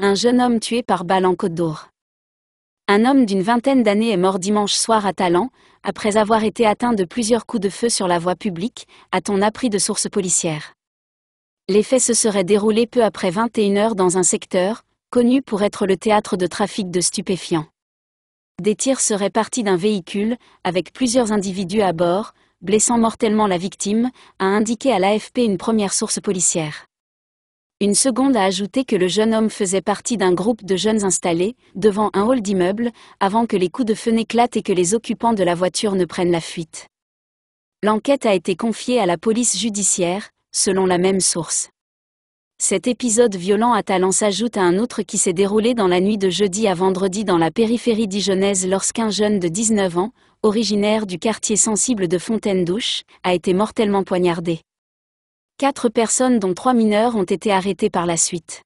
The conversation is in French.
Un jeune homme tué par balle en Côte d'Or. Un homme d'une vingtaine d'années est mort dimanche soir à Talent, après avoir été atteint de plusieurs coups de feu sur la voie publique, a-t-on appris de sources policières. Les faits se seraient déroulés peu après 21h dans un secteur, connu pour être le théâtre de trafic de stupéfiants. Des tirs seraient partis d'un véhicule, avec plusieurs individus à bord, blessant mortellement la victime, a indiqué à l'AFP une première source policière. Une seconde a ajouté que le jeune homme faisait partie d'un groupe de jeunes installés, devant un hall d'immeuble, avant que les coups de feu n'éclatent et que les occupants de la voiture ne prennent la fuite. L'enquête a été confiée à la police judiciaire, selon la même source. Cet épisode violent à talent s'ajoute à un autre qui s'est déroulé dans la nuit de jeudi à vendredi dans la périphérie dijonnaise lorsqu'un jeune de 19 ans, originaire du quartier sensible de Fontaine-Douche, a été mortellement poignardé. Quatre personnes dont trois mineurs ont été arrêtées par la suite.